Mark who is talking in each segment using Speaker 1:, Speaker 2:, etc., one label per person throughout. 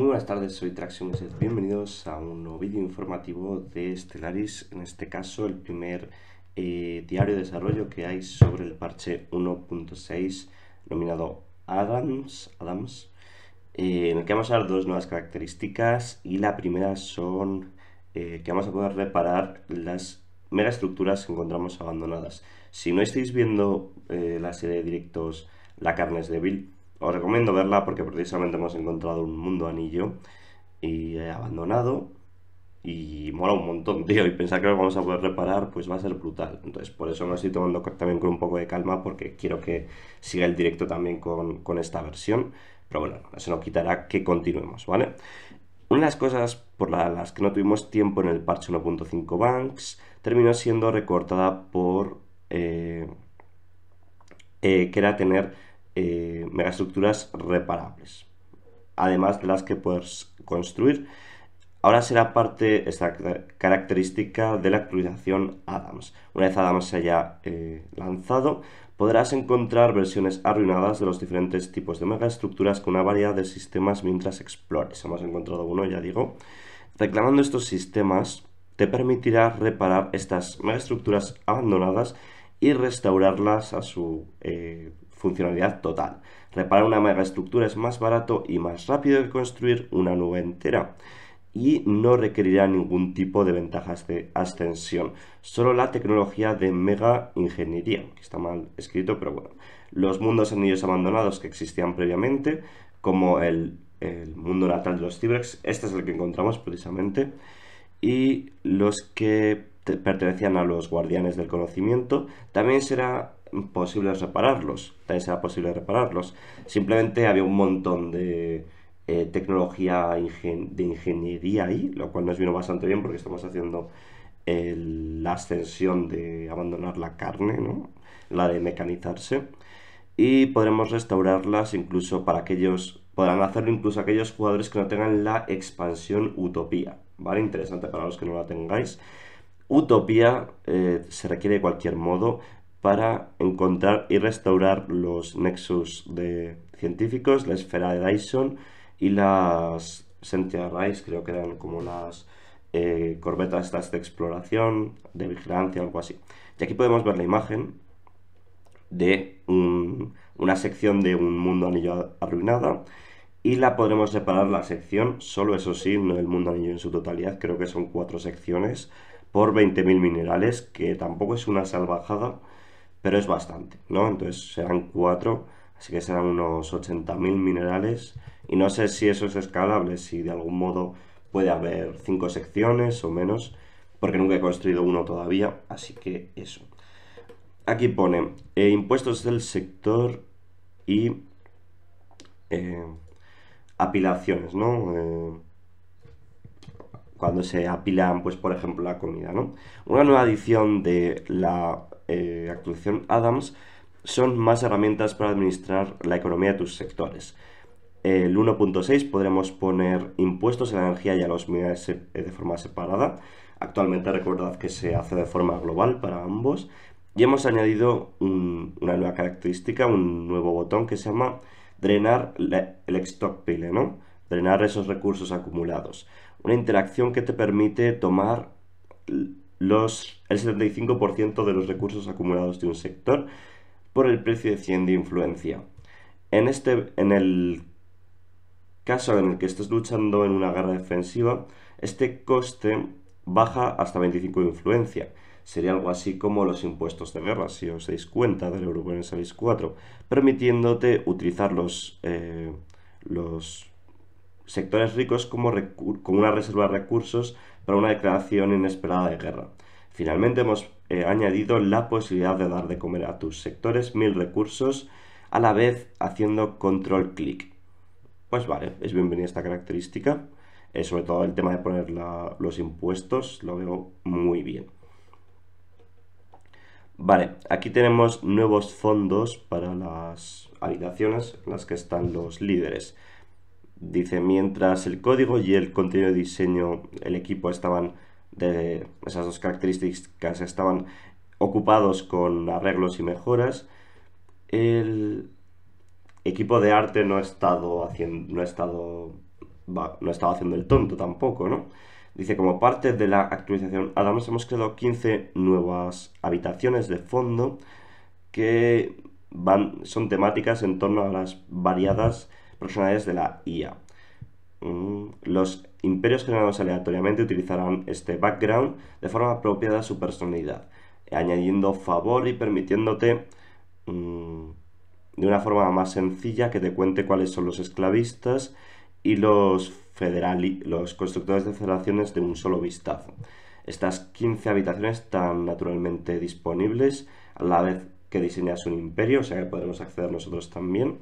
Speaker 1: Muy buenas tardes, soy Traxium Bienvenidos a un nuevo vídeo informativo de Stellaris, en este caso el primer eh, diario de desarrollo que hay sobre el parche 1.6 nominado Adams, Adams eh, en el que vamos a dar dos nuevas características y la primera son eh, que vamos a poder reparar las estructuras que encontramos abandonadas. Si no estáis viendo la serie de directos La carne es débil. Os recomiendo verla porque precisamente hemos encontrado un mundo anillo y abandonado y mola un montón, tío, y pensar que lo vamos a poder reparar, pues va a ser brutal. Entonces, por eso me estoy tomando también con un poco de calma, porque quiero que siga el directo también con, esta versión. Pero bueno, eso no quitará que continuemos, ¿vale? Una de las cosas por las que no tuvimos tiempo en el parche 1.5 Banks terminó siendo recortada por... Eh, eh, que era tener eh, megaestructuras reparables, además de las que puedes construir. Ahora será parte esta característica de la actualización Adams. Una vez Adams se haya eh, lanzado, podrás encontrar versiones arruinadas de los diferentes tipos de megaestructuras con una variedad de sistemas mientras explores. Hemos encontrado uno, ya digo. Reclamando estos sistemas, te permitirá reparar estas megaestructuras abandonadas y restaurarlas a su eh, funcionalidad total. Reparar una megaestructura es más barato y más rápido que construir una nube entera y no requerirá ningún tipo de ventajas de ascensión, solo la tecnología de mega ingeniería, que está mal escrito, pero bueno. Los mundos anillos abandonados que existían previamente, como el, el mundo natal de los Cibrex, este es el que encontramos precisamente, y los que pertenecían a los guardianes del conocimiento, también será posible repararlos. También será posible repararlos. Simplemente había un montón de eh, tecnología de ingeniería ahí, lo cual nos vino bastante bien porque estamos haciendo la ascensión de abandonar la carne, ¿no? la de mecanizarse. Y podremos restaurarlas incluso para aquellos, podrán hacerlo incluso aquellos jugadores que no tengan la expansión utopía. ¿Vale? Interesante para los que no la tengáis. Utopía eh, se requiere de cualquier modo para encontrar y restaurar los nexus de científicos, la esfera de Dyson y las Sentia Rise, creo que eran como las eh, corbetas estas de exploración, de vigilancia, algo así. Y aquí podemos ver la imagen de una sección de un mundo anillo arruinada y la podremos separar la sección, solo eso sí, no el mundo anillo en su totalidad, creo que son cuatro secciones por 20.000 minerales, que tampoco es una salvajada, pero es bastante, ¿no? Entonces serán 4, así que serán unos 80.000 minerales, y no sé si eso es escalable, si de algún modo puede haber 5 secciones o menos, porque nunca he construido uno todavía, así que eso. Aquí pone eh, impuestos del sector y eh, apilaciones, ¿no? Eh, cuando se apilan, pues por ejemplo, la comida, ¿no? Una nueva adición de la eh, actualización Adams son más herramientas para administrar la economía de tus sectores. El 1.6 podremos poner impuestos a la energía y a los minerales eh, de forma separada. Actualmente recordad que se hace de forma global para ambos. Y hemos añadido una nueva característica, un nuevo botón que se llama drenar el stockpile, ¿no? drenar esos recursos acumulados. Una interacción que te permite tomar los, el 75% de los recursos acumulados de un sector por el precio de 100 de influencia. En, este, en el caso en el que estés luchando en una guerra defensiva, este coste baja hasta 25 de influencia. Sería algo así como los impuestos de guerra, si os dais cuenta del Eurobonus 4, permitiéndote utilizar los eh, sectores ricos como, una reserva de recursos para una declaración inesperada de guerra. Finalmente hemos eh, añadido la posibilidad de dar de comer a tus sectores mil recursos a la vez haciendo control clic. Pues vale, es bienvenida esta característica. Eh, sobre todo el tema de poner los impuestos, lo veo muy bien. Vale, aquí tenemos nuevos fondos para las habitaciones en las que están los líderes. Dice, mientras el código y el contenido de diseño, el equipo estaban de esas dos características, estaban ocupados con arreglos y mejoras, el equipo de arte no ha estado haciendo, no ha estado, no estado haciendo el tonto tampoco, ¿no? Dice, como parte de la actualización, además hemos creado 15 nuevas habitaciones de fondo que van, son temáticas en torno a las variadas personales de la IA. Mm, los imperios generados aleatoriamente utilizarán este background de forma apropiada a su personalidad, añadiendo favor y permitiéndote mm, de una forma más sencilla que te cuente cuáles son los esclavistas y los, los constructores de federaciones de un solo vistazo. Estas 15 habitaciones están naturalmente disponibles a la vez que diseñas un imperio, o sea que podremos acceder nosotros también.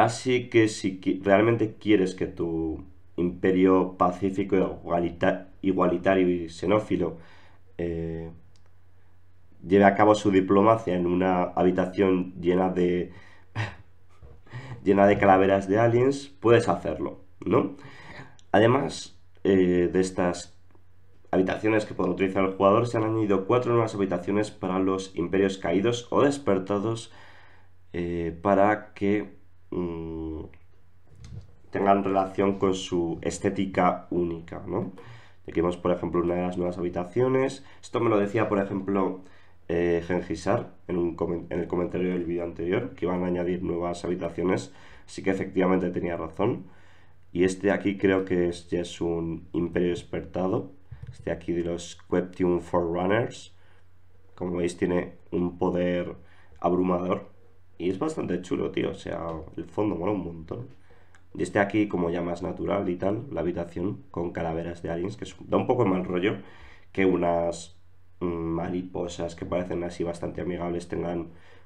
Speaker 1: Así que si realmente quieres que tu imperio pacífico, igualitario y xenófilo eh, lleve a cabo su diplomacia en una habitación llena de llena de calaveras de aliens, puedes hacerlo, ¿no? Además eh, de estas habitaciones que pueden utilizar el jugador, se han añadido cuatro nuevas habitaciones para los imperios caídos o despertados eh, para que Mm, tengan relación con su estética única, ¿no? Aquí vemos, por ejemplo, una de las nuevas habitaciones. Esto me lo decía, por ejemplo, eh, en, el comentario del vídeo anterior, que iban a añadir nuevas habitaciones. Así que efectivamente tenía razón. Y este de aquí creo que es, ya es un imperio despertado. Este de aquí de los Queptium Forerunners. Como veis tiene un poder abrumador y es bastante chulo, tío. O sea, el fondo mola un montón. Y este aquí, como ya más natural y tal, la habitación con calaveras de aliens, que da un poco mal rollo que unas mm, mariposas que parecen así bastante amigables tengan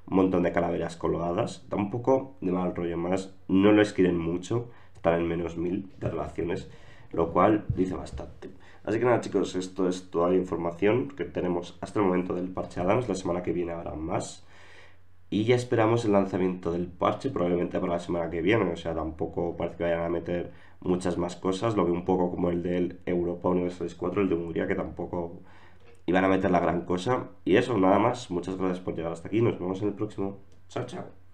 Speaker 1: un montón de calaveras colgadas. Da un poco de mal rollo más. No lo escriben mucho. Están en menos mil de relaciones. Lo cual dice bastante. Así que nada chicos, esto es toda la información que tenemos hasta el momento del parche Adams. La semana que viene habrá más. Y ya esperamos el lanzamiento del parche, probablemente para la semana que viene. O sea, tampoco parece que vayan a meter muchas más cosas. Lo veo un poco como el del Europa Universalis 4, el de Hungría, que tampoco iban a meter la gran cosa. Y eso, nada más. Muchas gracias por llegar hasta aquí. Nos vemos en el próximo. Chao, chao.